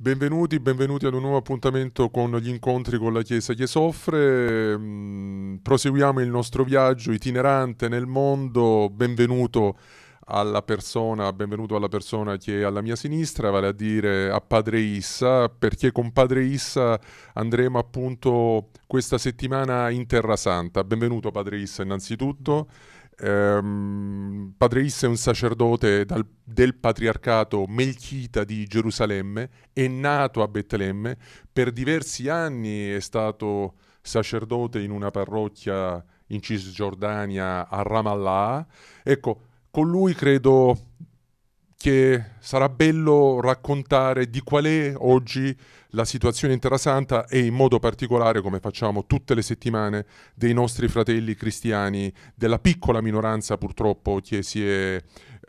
Benvenuti, benvenuti ad un nuovo appuntamento con gli incontri con la Chiesa che soffre. Mm, proseguiamo il nostro viaggio itinerante nel mondo. Benvenuto alla persona, benvenuto alla persona che è alla mia sinistra, vale a dire a Padre Issa, perché con Padre Issa andremo appunto questa settimana in Terra Santa. Benvenuto Padre Issa innanzitutto ehm, Padre Issa è un sacerdote dal, del patriarcato melchita di Gerusalemme, è nato a Betlemme, per diversi anni è stato sacerdote in una parrocchia in Cisgiordania a Ramallah. Ecco, con lui credo che sarà bello raccontare di qual è oggi la situazione in Terra Santa e in modo particolare, come facciamo tutte le settimane, dei nostri fratelli cristiani, della piccola minoranza purtroppo che, è,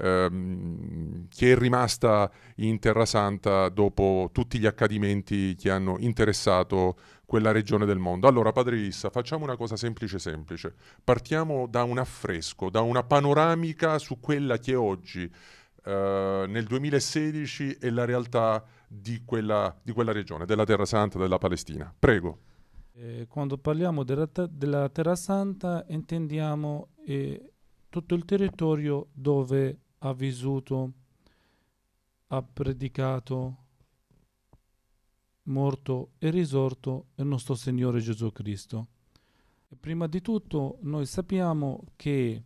ehm, che è rimasta in Terra Santa dopo tutti gli accadimenti che hanno interessato quella regione del mondo. Allora, Padre Issa, facciamo una cosa semplice semplice. Partiamo da un affresco, da una panoramica su quella che oggi eh, nel 2016 e la realtà di quella, di quella, regione, della Terra Santa, della Palestina. Prego. Eh, quando parliamo della, della, Terra Santa intendiamo eh, tutto il territorio dove ha vissuto, ha predicato, morto e risorto il nostro Signore Gesù Cristo. Prima di tutto noi sappiamo che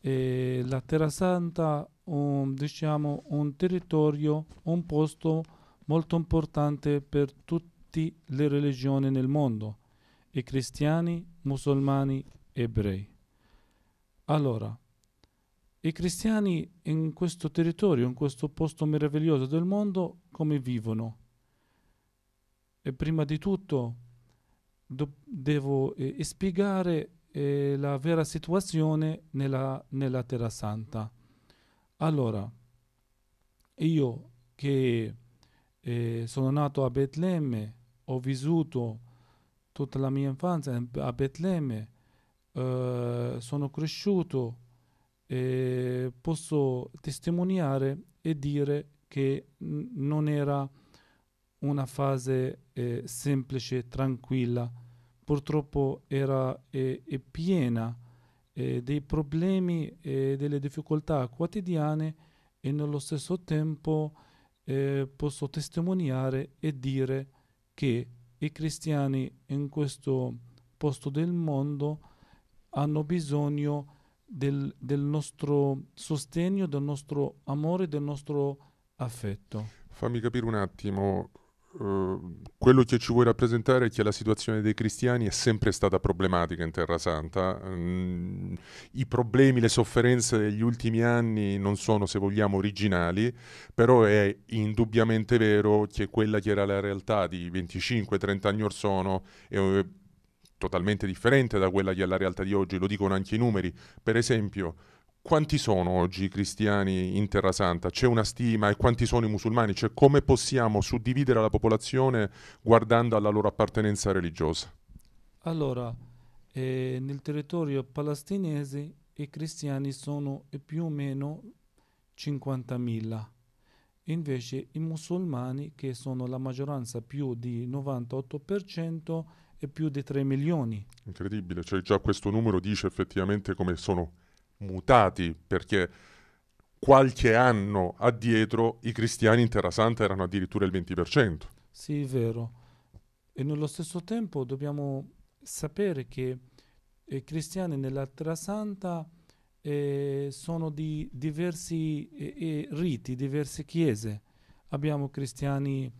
eh, la Terra Santa un, diciamo un territorio, un posto molto importante per tutte le religioni nel mondo, i cristiani, musulmani, ebrei. Allora, i cristiani in questo territorio, in questo posto meraviglioso del mondo, come vivono? E prima di tutto do- devo eh, spiegare eh, la vera situazione nella, nella Terra Santa. Allora, io che eh, sono nato a Betlemme, ho vissuto tutta la mia infanzia a Betlemme, eh, sono cresciuto, e posso testimoniare e dire che non era una fase eh, semplice, tranquilla, purtroppo era eh, piena eh, dei problemi e delle difficoltà quotidiane e nello stesso tempo eh, posso testimoniare e dire che i cristiani in questo posto del mondo hanno bisogno del, del, nostro sostegno, del nostro amore, del nostro affetto. Fammi capire un attimo eh, quello che ci vuoi rappresentare è che la situazione dei cristiani è sempre stata problematica in Terra Santa. Mm, I problemi, le sofferenze degli ultimi anni non sono, se vogliamo, originali, però è indubbiamente vero che quella che era la realtà di 25-30 anni or sono è eh, totalmente differente da quella che è la realtà di oggi, lo dicono anche i numeri. Per esempio, quanti sono oggi i cristiani in Terra Santa? C'è una stima e quanti sono i musulmani? Cioè, come possiamo suddividere la popolazione guardando alla loro appartenenza religiosa? Allora, eh, nel territorio palestinese i cristiani sono più o meno 50.000, invece i musulmani, che sono la maggioranza più di 98%, e più di 3 milioni. Incredibile, cioè già questo numero dice effettivamente come sono mutati, perché qualche anno addietro i cristiani in Terra Santa erano addirittura il 20%. Sì, è vero. E nello stesso tempo dobbiamo sapere che eh, i cristiani nella Terra Santa eh, sono di diversi eh, riti, diverse chiese. Abbiamo cristiani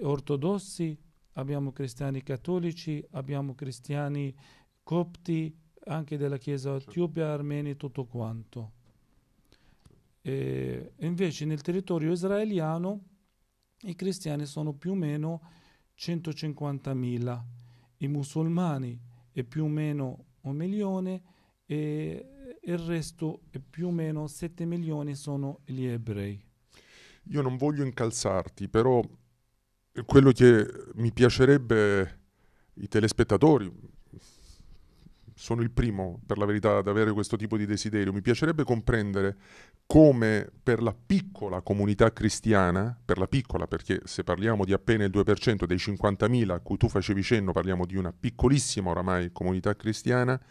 ortodossi, abbiamo cristiani cattolici, abbiamo cristiani copti, anche della Chiesa etiopia, armeni e tutto quanto. E invece nel territorio israeliano i cristiani sono più o meno 150.000, i musulmani è più o meno un milione e il resto è più o meno 7 milioni sono gli ebrei. Io non voglio incalzarti, però quello che mi piacerebbe i telespettatori, sono il primo per la verità ad avere questo tipo di desiderio, mi piacerebbe comprendere come per la piccola comunità cristiana, per la piccola perché se parliamo di appena il 2% dei 50.000 a cui tu facevi cenno, parliamo di una piccolissima oramai comunità cristiana,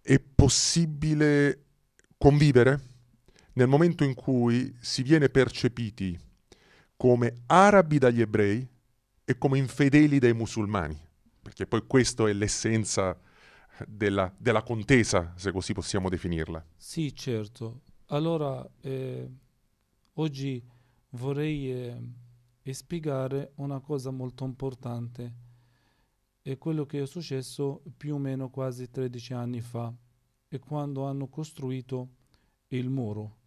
è possibile convivere nel momento in cui si viene percepiti come arabi dagli ebrei e come infedeli dai musulmani, perché poi questa è l'essenza della, della, contesa, se così possiamo definirla. Sì, certo. Allora, eh, oggi vorrei eh, spiegare una cosa molto importante, è quello che è successo più o meno quasi 13 anni fa, e quando hanno costruito il muro.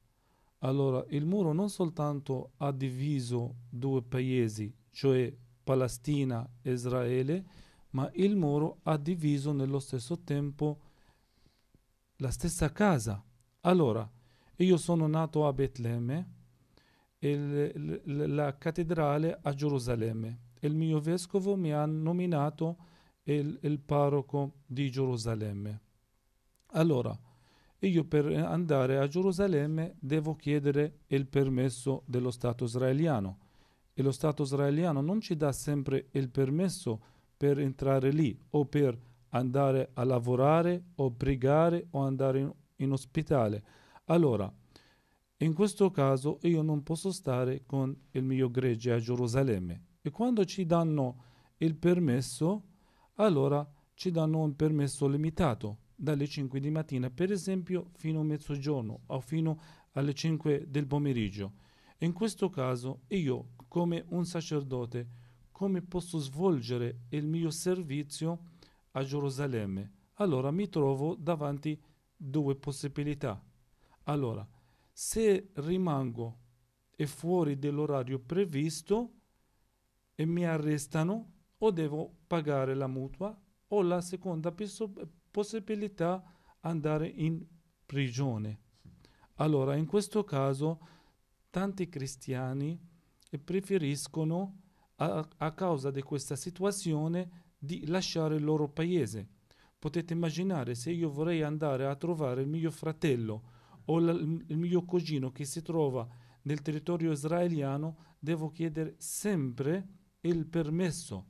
Allora, il muro non soltanto ha diviso due paesi, cioè Palestina e Israele, ma il muro ha diviso nello stesso tempo la stessa casa. Allora, io sono nato a Betlemme, il, la cattedrale a Gerusalemme. Il mio vescovo mi ha nominato il, il parroco di Gerusalemme. Allora, io per andare a Gerusalemme devo chiedere il permesso dello Stato israeliano e lo Stato israeliano non ci dà sempre il permesso per entrare lì o per andare a lavorare o pregare o andare in, in ospedale. Allora, in questo caso io non posso stare con il mio gregge a Gerusalemme. E quando ci danno il permesso, allora ci danno un permesso limitato dalle 5 di mattina, per esempio fino a mezzogiorno o fino alle 5 del pomeriggio. In questo caso io, come un sacerdote, come posso svolgere il mio servizio a Gerusalemme? Allora mi trovo davanti due possibilità. Allora, se rimango e fuori dell'orario previsto e mi arrestano, o devo pagare la mutua, o la seconda possibilità andare in prigione. Allora, in questo caso, tanti cristiani preferiscono a, a causa di questa situazione di lasciare il loro paese. Potete immaginare se io vorrei andare a trovare il mio fratello o la, il mio cugino che si trova nel territorio israeliano, devo chiedere sempre il permesso.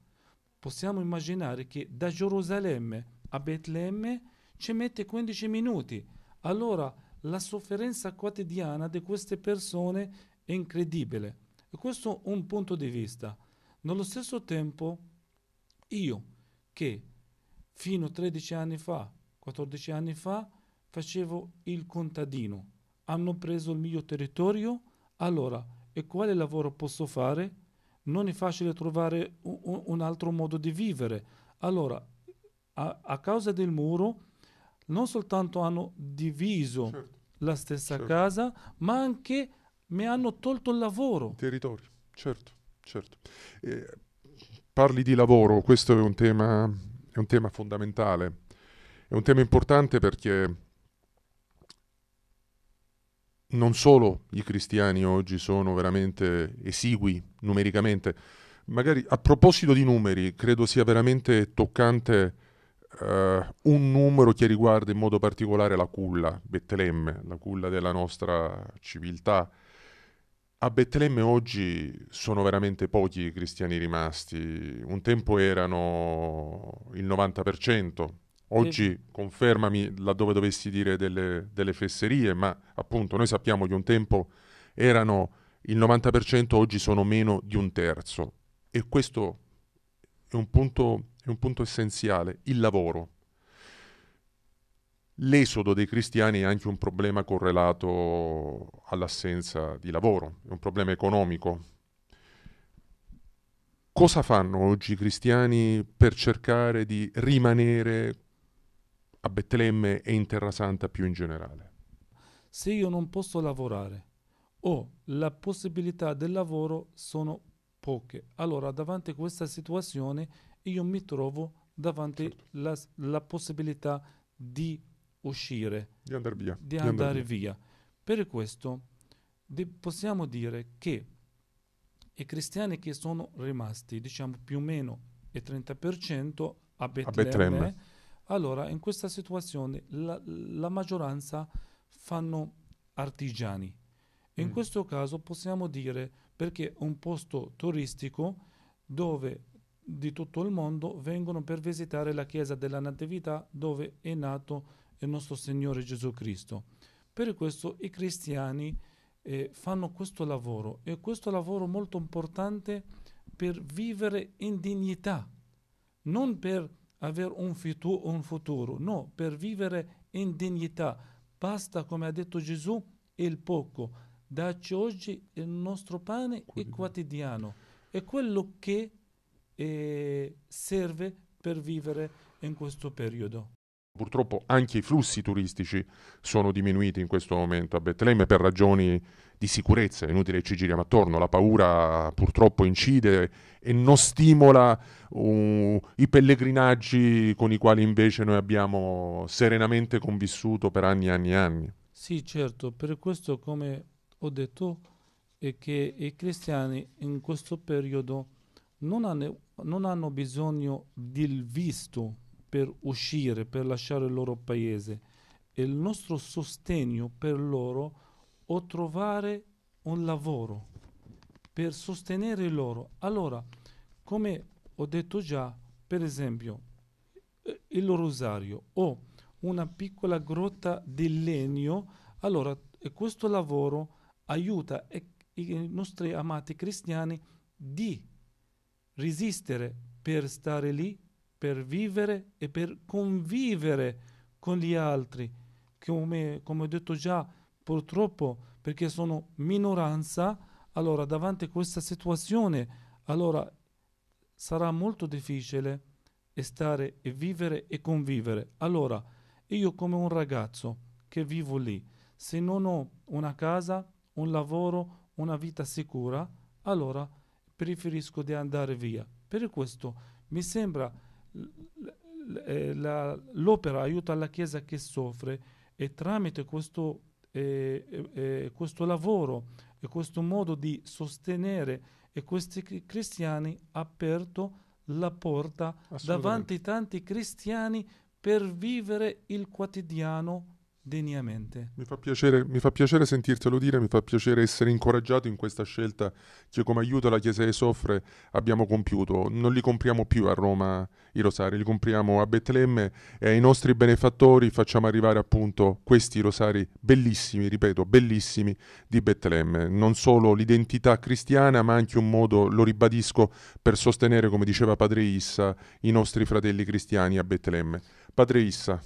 Possiamo immaginare che da Gerusalemme a Betlemme ci mette 15 minuti. Allora la sofferenza quotidiana di queste persone è incredibile. E questo è un punto di vista. Nello stesso tempo, io che fino a 13 anni fa, 14 anni fa, facevo il contadino, hanno preso il mio territorio, allora e quale lavoro posso fare? Non è facile trovare un, un altro modo di vivere. Allora, a, a, causa del muro, non soltanto hanno diviso certo. la stessa certo. casa, ma anche mi hanno tolto il lavoro. Territorio, certo certo. Eh, parli di lavoro, questo è un, tema, è un tema fondamentale, è un tema importante perché non solo i cristiani oggi sono veramente esigui numericamente, magari a proposito di numeri, credo sia veramente toccante Uh, un numero che riguarda in modo particolare la culla, Betlemme, la culla della nostra civiltà, a Betlemme oggi sono veramente pochi i cristiani rimasti, un tempo erano il 90%, oggi sì. confermami laddove dovessi dire delle, delle, fesserie, ma appunto noi sappiamo che un tempo erano il 90%, oggi sono meno di un terzo e questo è un punto, è un punto essenziale, il lavoro. L'esodo dei cristiani è anche un problema correlato all'assenza di lavoro, è un problema economico. Cosa fanno oggi i cristiani per cercare di rimanere a Betlemme e in Terra Santa più in generale? Se io non posso lavorare o la possibilità del lavoro sono poche, allora davanti a questa situazione io mi trovo davanti alla certo. possibilità di uscire, di andare via. Di andare di andare via. via. Per questo di, possiamo dire che i cristiani che sono rimasti, diciamo più o meno il 30% a Betlemme, a Betlemme. allora in questa situazione la, la maggioranza fanno artigiani. In mm. questo caso possiamo dire perché è un posto turistico dove di tutto il mondo vengono per visitare la chiesa della Natività dove è nato il nostro Signore Gesù Cristo. Per questo i cristiani eh, fanno questo lavoro e questo lavoro molto importante per vivere in dignità, non per avere un, fitu- un futuro, no, per vivere in dignità. Basta, come ha detto Gesù, il poco. Dacci oggi il nostro pane quotidiano. e quotidiano. È quello che eh, serve per vivere in questo periodo. Purtroppo anche i flussi turistici sono diminuiti in questo momento a Betlemme per ragioni di sicurezza, è inutile che ci giriamo attorno, la paura purtroppo incide e non stimola uh, i pellegrinaggi con i quali invece noi abbiamo serenamente convissuto per anni e anni e anni. Sì, certo, per questo come ho detto è che i cristiani in questo periodo non hanno, non hanno bisogno del visto per uscire, per lasciare il loro paese e il nostro sostegno per loro o trovare un lavoro per sostenere loro. Allora, come ho detto già, per esempio, eh, il rosario o una piccola grotta di legno, allora questo lavoro aiuta i nostri amati cristiani di resistere per stare lì per vivere e per convivere con gli altri, come, come ho detto già, purtroppo perché sono minoranza, allora davanti a questa situazione, allora sarà molto difficile stare e vivere e convivere. Allora, io come un ragazzo che vivo lì, se non ho una casa, un lavoro, una vita sicura, allora preferisco di andare via. Per questo mi sembra eh, l'opera aiuta la Chiesa che soffre e tramite questo, eh, eh, eh questo lavoro e questo modo di sostenere questi cristiani ha aperto la porta davanti a tanti cristiani per vivere il quotidiano degnamente. Mi fa, piacere, mi fa piacere sentirtelo dire, mi fa piacere essere incoraggiato in questa scelta che come aiuto alla Chiesa che soffre abbiamo compiuto. Non li compriamo più a Roma i rosari, li compriamo a Betlemme e ai nostri benefattori facciamo arrivare appunto questi rosari bellissimi, ripeto, bellissimi di Betlemme. Non solo l'identità cristiana ma anche un modo, lo ribadisco, per sostenere, come diceva Padre Issa, i nostri fratelli cristiani a Betlemme. Padre Issa,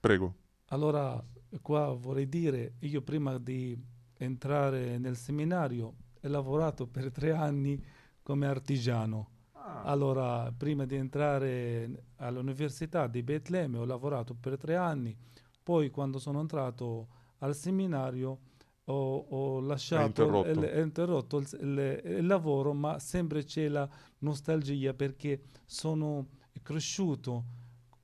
prego. Allora, qua vorrei dire, io prima di entrare nel seminario ho lavorato per tre anni come artigiano. Ah. Allora, prima di entrare all'università di Betlemme ho lavorato per tre anni, poi quando sono entrato al seminario ho, ho lasciato, ho interrotto, il, interrotto il, il, il, lavoro, ma sempre c'è la nostalgia perché sono cresciuto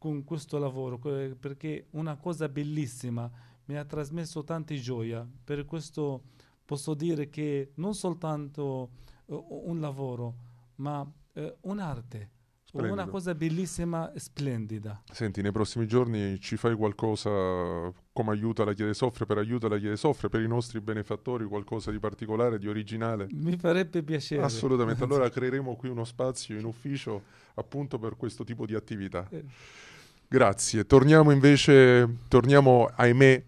con questo lavoro eh, perché una cosa bellissima mi ha trasmesso tante gioia per questo posso dire che non soltanto uh, un lavoro ma uh, un'arte Splendido. una cosa bellissima e splendida senti nei prossimi giorni ci fai qualcosa come aiuta la Chiesa Soffre per aiuta la Chiesa Soffre per i nostri benefattori qualcosa di particolare di originale mi farebbe piacere assolutamente allora creeremo qui uno spazio in ufficio appunto per questo tipo di attività eh. Grazie. Torniamo invece, torniamo ahimè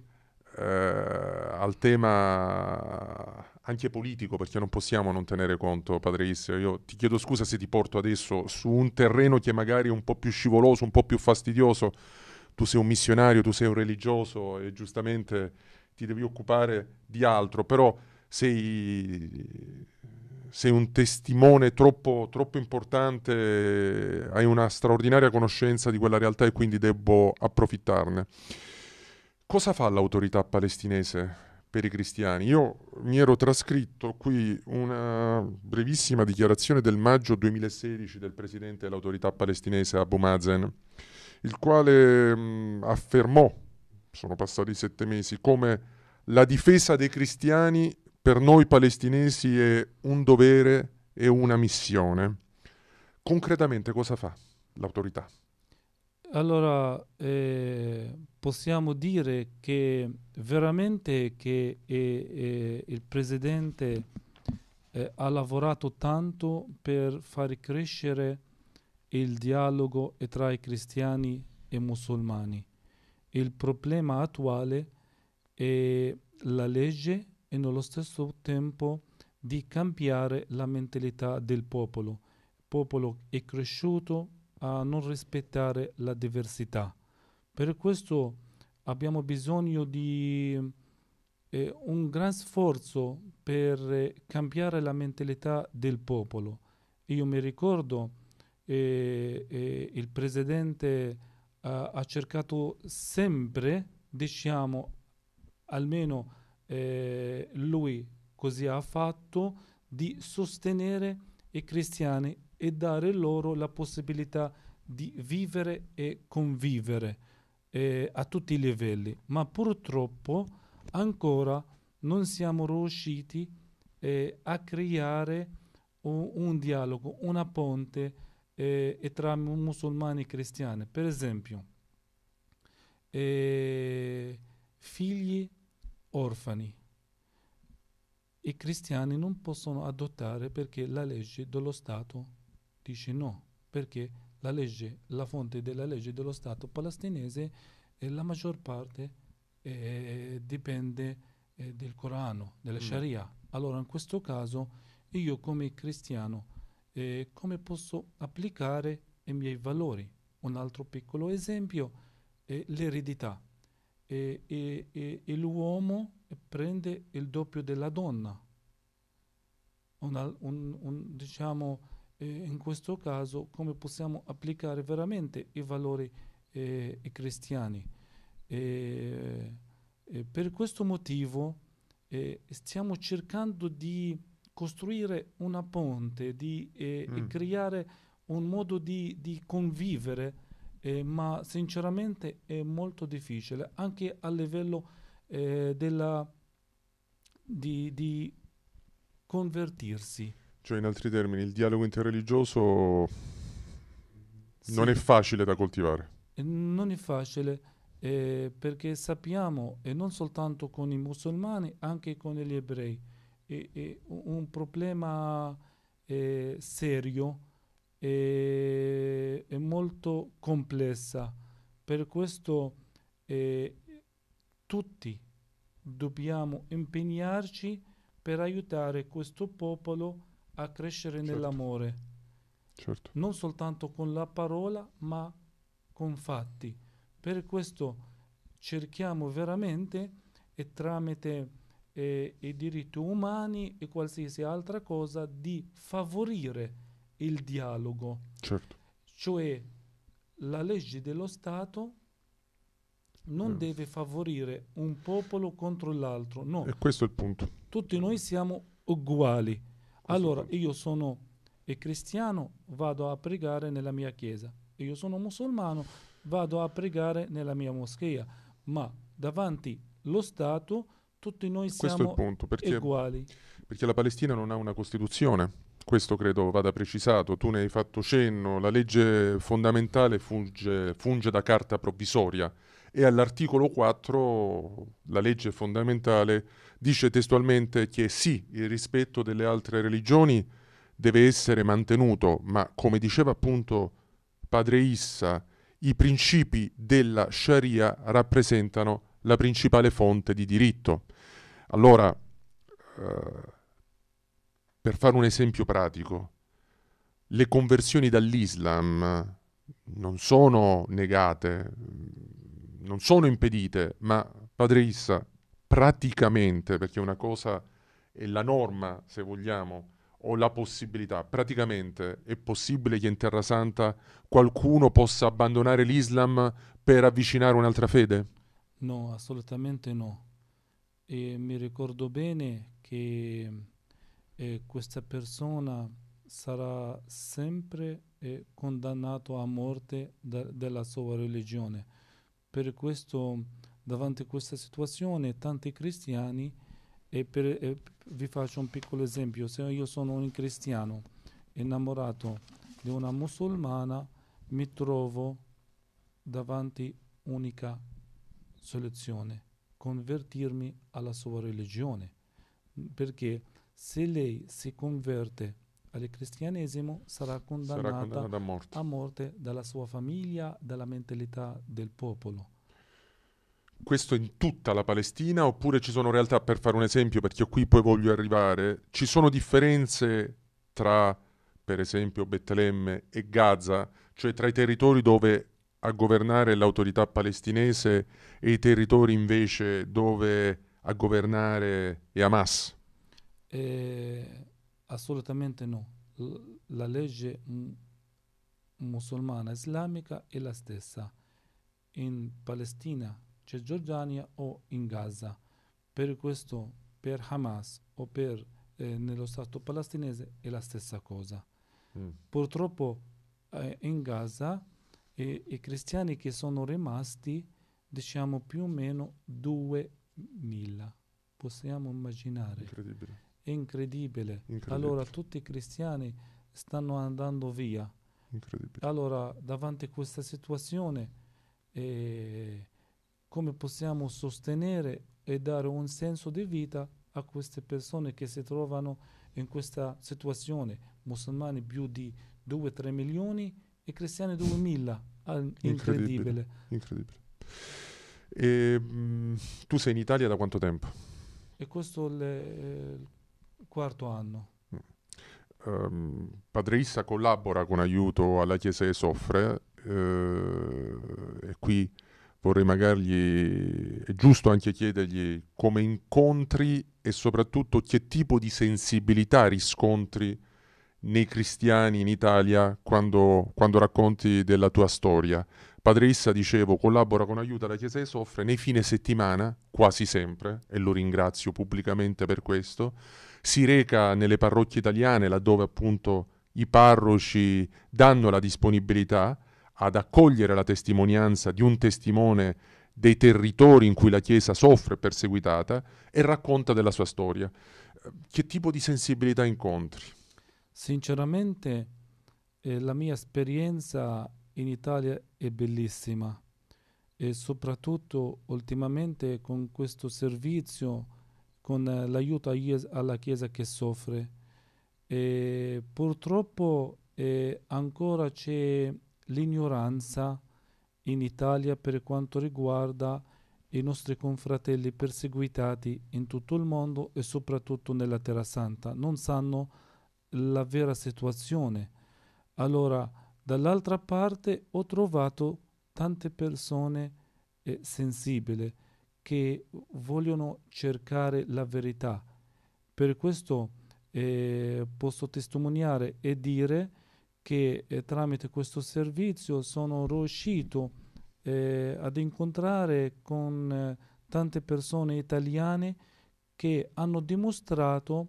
eh, al tema anche politico, perché non possiamo non tenere conto, Padre Issio. Io ti chiedo scusa se ti porto adesso su un terreno che magari è un po' più scivoloso, un po' più fastidioso. Tu sei un missionario, tu sei un religioso e giustamente ti devi occupare di altro, però sei sei un testimone troppo, troppo importante, eh, hai una straordinaria conoscenza di quella realtà e quindi devo approfittarne. Cosa fa l'autorità palestinese per i cristiani. Io mi ero trascritto qui una brevissima dichiarazione del maggio 2016 del presidente dell'autorità palestinese Abu Mazen, il quale mh, mm, affermò, sono passati sette mesi, come la difesa dei cristiani per noi palestinesi è un dovere e una missione. Concretamente cosa fa l'autorità? Allora, eh, possiamo dire che veramente che eh, eh, il Presidente eh, ha lavorato tanto per far crescere il dialogo tra i cristiani e i musulmani. Il problema attuale è la legge e nello stesso tempo di cambiare la mentalità del popolo. Il popolo è cresciuto a non rispettare la diversità. Per questo abbiamo bisogno di eh, un gran sforzo per eh, cambiare la mentalità del popolo. Io mi ricordo eh, eh il presidente eh, ha cercato sempre, diciamo, almeno eh, lui così ha fatto di sostenere i cristiani e dare loro la possibilità di vivere e convivere eh, a tutti i livelli. Ma purtroppo ancora non siamo riusciti eh, a creare un, un, dialogo, una ponte eh, tra musulmani e cristiani. Per esempio, eh, figli orfani. I cristiani non possono adottare perché la legge dello Stato dice no, perché la legge, la fonte della legge dello Stato palestinese eh, la maggior parte eh, dipende eh, del Corano, della mm. Sharia. Allora in questo caso io come cristiano eh, come posso applicare i miei valori? Un altro piccolo esempio è l'eredità e, e, e, e l'uomo prende il doppio della donna. Una, un, un, diciamo, eh, in questo caso, come possiamo applicare veramente i valori eh, cristiani. Eh, per questo motivo stiamo cercando di costruire una ponte, di mm. creare un modo di, di convivere eh, ma sinceramente è molto difficile anche a livello eh, della, di, di convertirsi. Cioè, in altri termini, il dialogo interreligioso sì. non è facile da coltivare. Eh, non è facile eh, perché sappiamo, e non soltanto con i musulmani, anche con gli ebrei, è, è un problema eh, serio è, è molto complessa, per questo eh, tutti dobbiamo impegnarci per aiutare questo popolo a crescere certo. nell'amore, certo. non soltanto con la parola ma con fatti. Per questo cerchiamo veramente e tramite eh, i diritti umani e qualsiasi altra cosa di favorire il dialogo. Certo. Cioè la legge dello Stato non mm. deve favorire un popolo contro l'altro, no. E questo è il punto. Tutti noi siamo uguali. Questo allora io sono cristiano, vado a pregare nella mia chiesa. io sono musulmano, vado a pregare nella mia moschea. Ma davanti allo Stato tutti noi siamo Questo è il punto, perché, uguali. Perché la Palestina non ha una costituzione questo credo vada precisato, tu ne hai fatto cenno, la legge fondamentale funge, funge da carta provvisoria e all'articolo 4 la legge fondamentale dice testualmente che sì, il rispetto delle altre religioni deve essere mantenuto, ma come diceva appunto padre Issa, i principi della Sharia rappresentano la principale fonte di diritto. Allora, eh, per fare un esempio pratico, le conversioni dall'Islam non sono negate, non sono impedite, ma Padre Issa praticamente, perché una cosa è la norma, se vogliamo, o la possibilità, praticamente è possibile che in Terra Santa qualcuno possa abbandonare l'Islam per avvicinare un'altra fede? No, assolutamente no. E mi ricordo bene che e questa persona sarà sempre eh, condannato a morte da, della sua religione. Per questo, davanti a questa situazione, tanti cristiani, e per, eh, vi faccio un piccolo esempio, se io sono un cristiano innamorato di una musulmana, mi trovo davanti unica soluzione, convertirmi alla sua religione, perché se lei si converte al cristianesimo sarà condannata, sarà condannata a, morte. a, morte. dalla sua famiglia, dalla mentalità del popolo. Questo in tutta la Palestina oppure ci sono realtà, per fare un esempio, perché io qui poi voglio arrivare, ci sono differenze tra per esempio Betlemme e Gaza, cioè tra i territori dove a governare l'autorità palestinese e i territori invece dove a governare è Hamas? Eh, assolutamente no. L la legge mm, musulmana islamica è la stessa in Palestina, c'è Giordania o in Gaza. Per questo, per Hamas o per, eh, nello Stato palestinese è la stessa cosa. Mm. Purtroppo eh, in Gaza i cristiani che sono rimasti, diciamo più o meno 2000. Possiamo immaginare. Incredibile Incredibile. Incredibile. Allora tutti i cristiani stanno andando via. Allora, davanti a questa situazione, eh, come possiamo sostenere e dare un senso di vita a queste persone che si trovano in questa situazione? Musulmani più di 2-3 milioni e cristiani 2 ah, Incredibile. Incredibile. E, mh, ehm, tu sei in Italia da quanto tempo? E questo è il eh, Quarto anno. Um, Padre Issa collabora con aiuto alla Chiesa che soffre eh, e qui vorrei magari, è giusto anche chiedergli come incontri e soprattutto che tipo di sensibilità riscontri nei cristiani in Italia quando, quando racconti della tua storia. Padre Issa, dicevo, collabora con aiuto alla Chiesa che soffre nei fine settimana, quasi sempre, e lo ringrazio pubblicamente per questo si reca nelle parrocchie italiane laddove appunto i parroci danno la disponibilità ad accogliere la testimonianza di un testimone dei territori in cui la Chiesa soffre perseguitata e racconta della sua storia. Che tipo di sensibilità incontri? Sinceramente eh, la mia esperienza in Italia è bellissima e soprattutto ultimamente con questo servizio con eh, l'aiuto alla Chiesa che soffre. E purtroppo eh, ancora c'è l'ignoranza in Italia per quanto riguarda i nostri confratelli perseguitati in tutto il mondo e soprattutto nella Terra Santa. Non sanno la vera situazione. Allora, dall'altra parte ho trovato tante persone eh, sensibili che vogliono cercare la verità. Per questo eh, posso testimoniare e dire che eh, tramite questo servizio sono riuscito eh, ad incontrare con eh, tante persone italiane che hanno dimostrato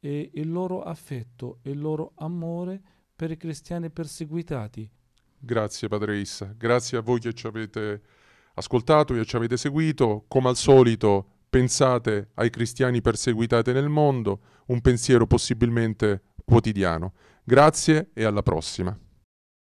eh, il loro affetto, il loro amore per i cristiani perseguitati. Grazie Padre Issa, grazie a voi che ci avete ascoltato e ci avete seguito. Come al solito, pensate ai cristiani perseguitati nel mondo, un pensiero possibilmente quotidiano. Grazie e alla prossima.